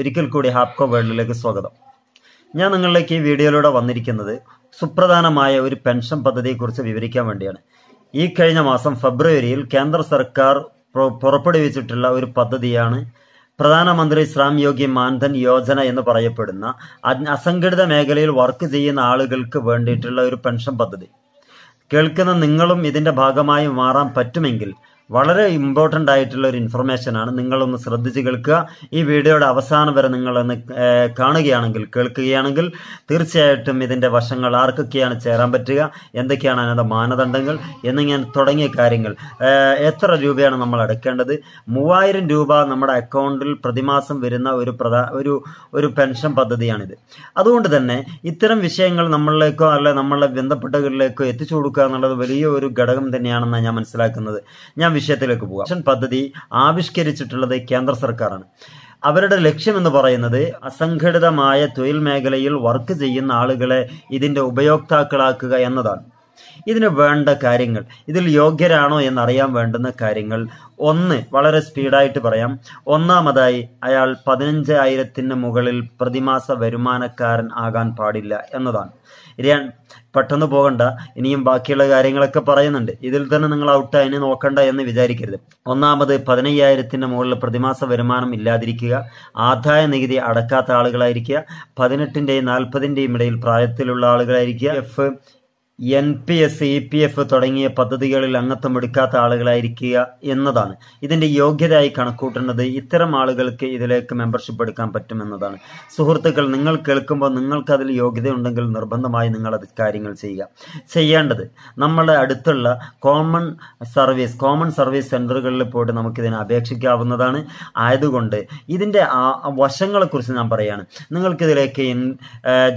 ഒരിക്കൽ കൂടി ഹാപ്കോ വേൾഡിലേക്ക് സ്വാഗതം ഞാൻ നിങ്ങളിലേക്ക് ഈ വീഡിയോയിലൂടെ വന്നിരിക്കുന്നത് സുപ്രധാനമായ ഒരു പെൻഷൻ പദ്ധതിയെക്കുറിച്ച് വിവരിക്കാൻ വേണ്ടിയാണ് ഈ കഴിഞ്ഞ മാസം ഫെബ്രുവരിയിൽ കേന്ദ്ര സർക്കാർ പുറപ്പെടുവിച്ചിട്ടുള്ള ഒരു പദ്ധതിയാണ് പ്രധാനമന്ത്രി ശ്രാം യോഗി മാൻധൻ യോജന എന്ന് പറയപ്പെടുന്ന അസംഘടിത മേഖലയിൽ വർക്ക് ചെയ്യുന്ന ആളുകൾക്ക് വേണ്ടിയിട്ടുള്ള ഒരു പെൻഷൻ പദ്ധതി കേൾക്കുന്ന നിങ്ങളും ഇതിന്റെ ഭാഗമായി മാറാൻ പറ്റുമെങ്കിൽ വളരെ ഇമ്പോർട്ടൻ്റ് ആയിട്ടുള്ള ഒരു ഇൻഫർമേഷൻ ആണ് നിങ്ങളൊന്ന് ശ്രദ്ധിച്ച് കേൾക്കുക ഈ വീഡിയോയുടെ അവസാനം വരെ നിങ്ങളൊന്ന് കാണുകയാണെങ്കിൽ കേൾക്കുകയാണെങ്കിൽ തീർച്ചയായിട്ടും ഇതിൻ്റെ വശങ്ങൾ ആർക്കൊക്കെയാണ് ചേരാൻ പറ്റുക എന്തൊക്കെയാണ് അതിൻ്റെ മാനദണ്ഡങ്ങൾ എന്നിങ്ങനെ തുടങ്ങിയ കാര്യങ്ങൾ എത്ര രൂപയാണ് നമ്മൾ അടക്കേണ്ടത് മൂവായിരം രൂപ നമ്മുടെ അക്കൗണ്ടിൽ പ്രതിമാസം വരുന്ന ഒരു പ്രധാ ഒരു ഒരു പെൻഷൻ പദ്ധതിയാണിത് അതുകൊണ്ട് തന്നെ ഇത്തരം വിഷയങ്ങൾ നമ്മളിലേക്കോ അല്ലെ നമ്മളെ ബന്ധപ്പെട്ടവരിലേക്കോ എത്തിച്ചു കൊടുക്കുക എന്നുള്ളത് വലിയ ഒരു ഘടകം തന്നെയാണെന്നാണ് ഞാൻ മനസ്സിലാക്കുന്നത് ഞാൻ വിഷയത്തിലേക്ക് പോകാം പെൻഷൻ പദ്ധതി ആവിഷ്കരിച്ചിട്ടുള്ളത് കേന്ദ്ര സർക്കാരാണ് അവരുടെ ലക്ഷ്യം എന്ന് പറയുന്നത് അസംഘടിതമായ തൊഴിൽ മേഖലയിൽ വർക്ക് ചെയ്യുന്ന ആളുകളെ ഇതിന്റെ ഉപയോക്താക്കളാക്കുക എന്നതാണ് ഇതിന് വേണ്ട കാര്യങ്ങൾ ഇതിൽ യോഗ്യരാണോ എന്നറിയാൻ വേണ്ടുന്ന കാര്യങ്ങൾ ഒന്ന് വളരെ സ്പീഡായിട്ട് പറയാം ഒന്നാമതായി അയാൾ പതിനഞ്ചായിരത്തിന് മുകളിൽ പ്രതിമാസ വരുമാനക്കാരൻ ആകാൻ പാടില്ല എന്നതാണ് പെട്ടെന്ന് പോകണ്ട ഇനിയും ബാക്കിയുള്ള കാര്യങ്ങളൊക്കെ പറയുന്നുണ്ട് ഇതിൽ തന്നെ നിങ്ങൾ ഔട്ട് ഇനി നോക്കണ്ട എന്ന് വിചാരിക്കരുത് ഒന്നാമത് പതിനയ്യായിരത്തിന് മുകളിൽ പ്രതിമാസ വരുമാനം ഇല്ലാതിരിക്കുക ആദായ നികുതി അടക്കാത്ത ആളുകളായിരിക്കുക പതിനെട്ടിൻ്റെയും നാൽപ്പതിൻ്റെയും ഇടയിൽ പ്രായത്തിലുള്ള ആളുകളായിരിക്കുക F N P S E P F തുടങ്ങിയ പദ്ധതികളിൽ അംഗത്വമെടുക്കാത്ത ആളുകളായിരിക്കുക എന്നതാണ് ഇതിന്റെ യോഗ്യതയായി കണക്കൂട്ടേണ്ടത് ഇത്തരം ആളുകൾക്ക് ഇതിലേക്ക് മെമ്പർഷിപ്പ് എടുക്കാൻ പറ്റുമെന്നതാണ് സുഹൃത്തുക്കൾ നിങ്ങൾ കേൾക്കുമ്പോൾ നിങ്ങൾക്ക് അതിൽ യോഗ്യതയുണ്ടെങ്കിൽ നിർബന്ധമായി നിങ്ങൾ അത് കാര്യങ്ങൾ ചെയ്യുക ചെയ്യേണ്ടത് നമ്മുടെ അടുത്തുള്ള കോമൺ സർവീസ് കോമൺ സർവീസ് സെന്ററുകളിൽ പോയിട്ട് നമുക്കിതിനെ അപേക്ഷിക്കാവുന്നതാണ് ആയതുകൊണ്ട് ഇതിന്റെ ആ വശങ്ങളെക്കുറിച്ച് ഞാൻ നിങ്ങൾക്ക് നിങ്ങൾക്കിതിലേക്ക്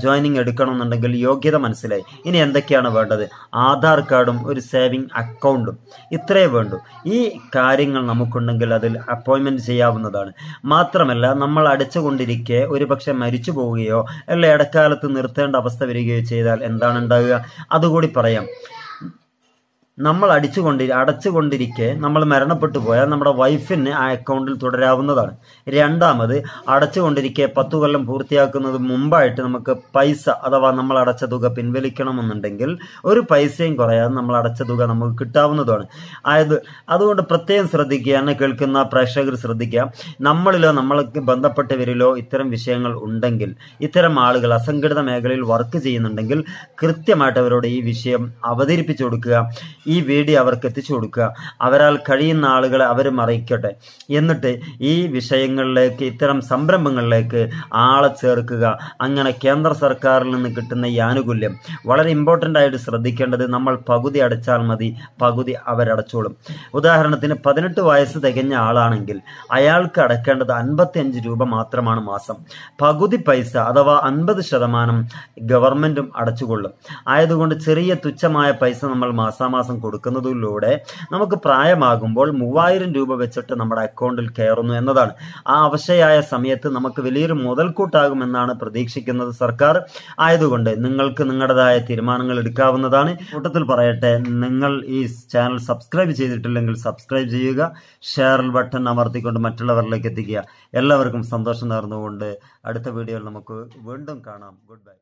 ജോയിനിങ് എടുക്കണമെന്നുണ്ടെങ്കിൽ യോഗ്യത മനസ്സിലായി ഇനി എന്തൊക്കെയാണ് വേണ്ടത് ആധാർ കാർഡും ഒരു സേവിങ് അക്കൗണ്ടും ഇത്രയേ വേണ്ടൂ ഈ കാര്യങ്ങൾ നമുക്കുണ്ടെങ്കിൽ അതിൽ അപ്പോയിൻമെൻറ്റ് ചെയ്യാവുന്നതാണ് മാത്രമല്ല നമ്മൾ അടച്ചുകൊണ്ടിരിക്കെ ഒരുപക്ഷെ മരിച്ചു പോവുകയോ അല്ലെ ഇടക്കാലത്ത് നിർത്തേണ്ട അവസ്ഥ വരികയോ ചെയ്താൽ എന്താണ് ഉണ്ടാകുക അതുകൂടി പറയാം നമ്മൾ അടിച്ചുകൊണ്ടി അടച്ചുകൊണ്ടിരിക്കെ നമ്മൾ മരണപ്പെട്ടു പോയാൽ നമ്മുടെ വൈഫിന് ആ അക്കൗണ്ടിൽ തുടരാവുന്നതാണ് രണ്ടാമത് അടച്ചുകൊണ്ടിരിക്കെ പത്തു കൊല്ലം പൂർത്തിയാക്കുന്നത് മുമ്പായിട്ട് നമുക്ക് പൈസ അഥവാ നമ്മൾ അടച്ച തുക പിൻവലിക്കണമെന്നുണ്ടെങ്കിൽ ഒരു പൈസയും കുറയാതെ നമ്മൾ അടച്ച തുക നമുക്ക് കിട്ടാവുന്നതാണ് ആയത് അതുകൊണ്ട് പ്രത്യേകം എന്നെ കേൾക്കുന്ന പ്രേക്ഷകർ ശ്രദ്ധിക്കുക നമ്മളിലോ നമ്മൾക്ക് ബന്ധപ്പെട്ടവരിലോ ഇത്തരം വിഷയങ്ങൾ ഉണ്ടെങ്കിൽ ഇത്തരം ആളുകൾ അസംഘടിത മേഖലയിൽ വർക്ക് ചെയ്യുന്നുണ്ടെങ്കിൽ കൃത്യമായിട്ട് അവരോട് ഈ വിഷയം അവതരിപ്പിച്ചു കൊടുക്കുക ഈ വീഡിയോ അവർക്ക് എത്തിച്ചു കൊടുക്കുക അവരാൽ കഴിയുന്ന ആളുകളെ അവർ മറിക്കട്ടെ എന്നിട്ട് ഈ വിഷയങ്ങളിലേക്ക് ഇത്തരം സംരംഭങ്ങളിലേക്ക് ആളെ ചേർക്കുക അങ്ങനെ കേന്ദ്ര സർക്കാരിൽ നിന്ന് കിട്ടുന്ന ഈ ആനുകൂല്യം വളരെ ഇമ്പോർട്ടൻ്റ് ആയിട്ട് ശ്രദ്ധിക്കേണ്ടത് നമ്മൾ പകുതി അടച്ചാൽ മതി പകുതി അവരടച്ചോളും ഉദാഹരണത്തിന് പതിനെട്ട് വയസ്സ് തികഞ്ഞ ആളാണെങ്കിൽ അയാൾക്ക് അടക്കേണ്ടത് അൻപത്തിയഞ്ച് രൂപ മാത്രമാണ് മാസം പകുതി പൈസ അഥവാ അൻപത് ശതമാനം ഗവൺമെൻറ്റും അടച്ചുകൊള്ളും ആയതുകൊണ്ട് ചെറിയ തുച്ഛമായ പൈസ നമ്മൾ മാസാമാസം മാസം കൊടുക്കുന്നതിലൂടെ നമുക്ക് പ്രായമാകുമ്പോൾ മൂവായിരം രൂപ വെച്ചിട്ട് നമ്മുടെ അക്കൗണ്ടിൽ കയറുന്നു എന്നതാണ് ആ അവശയായ സമയത്ത് നമുക്ക് വലിയൊരു മുതൽക്കൂട്ടാകുമെന്നാണ് പ്രതീക്ഷിക്കുന്നത് സർക്കാർ ആയതുകൊണ്ട് നിങ്ങൾക്ക് നിങ്ങളുടേതായ തീരുമാനങ്ങൾ എടുക്കാവുന്നതാണ് കൂട്ടത്തിൽ പറയട്ടെ നിങ്ങൾ ഈ ചാനൽ സബ്സ്ക്രൈബ് ചെയ്തിട്ടില്ലെങ്കിൽ സബ്സ്ക്രൈബ് ചെയ്യുക ഷെയർ ബട്ടൺ അമർത്തിക്കൊണ്ട് മറ്റുള്ളവരിലേക്ക് എത്തിക്കുക എല്ലാവർക്കും സന്തോഷം നേർന്നുകൊണ്ട് അടുത്ത വീഡിയോയിൽ നമുക്ക് വീണ്ടും കാണാം ഗുഡ് ബൈ